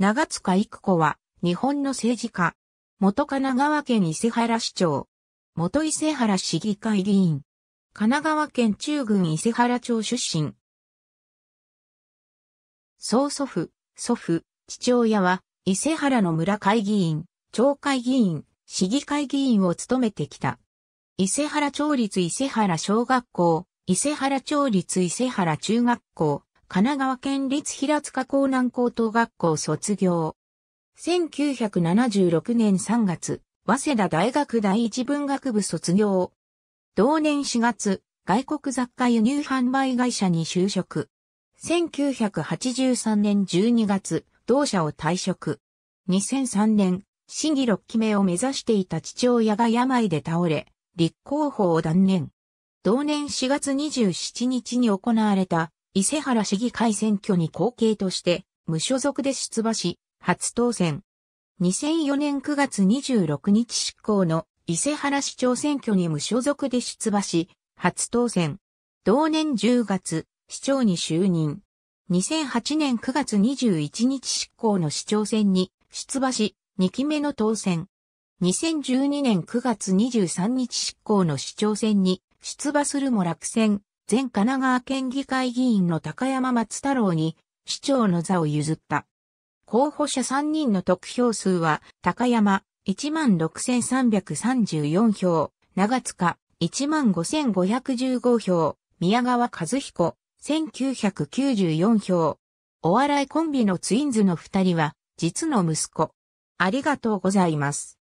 長塚育子は、日本の政治家。元神奈川県伊勢原市長。元伊勢原市議会議員。神奈川県中郡伊勢原町出身。曽祖父、祖父、父親は、伊勢原の村会議員、町会議員、市議会議員を務めてきた。伊勢原町立伊勢原小学校、伊勢原町立伊勢原中学校、神奈川県立平塚港南高等学校卒業。1976年3月、早稲田大学第一文学部卒業。同年4月、外国雑貨輸入販売会社に就職。1983年12月、同社を退職。2003年、市議6期目を目指していた父親が病で倒れ、立候補を断念。同年4月27日に行われた伊勢原市議会選挙に後継として、無所属で出馬し、初当選。2004年9月26日執行の伊勢原市長選挙に無所属で出馬し、初当選。同年10月、市長に就任。2008年9月21日執行の市長選に出馬し、2期目の当選。2012年9月23日執行の市長選に出馬するも落選、前神奈川県議会議員の高山松太郎に市長の座を譲った。候補者3人の得票数は、高山16,334票、長塚15,515票、宮川和彦1994票。お笑いコンビのツインズの2人は、実の息子。ありがとうございます。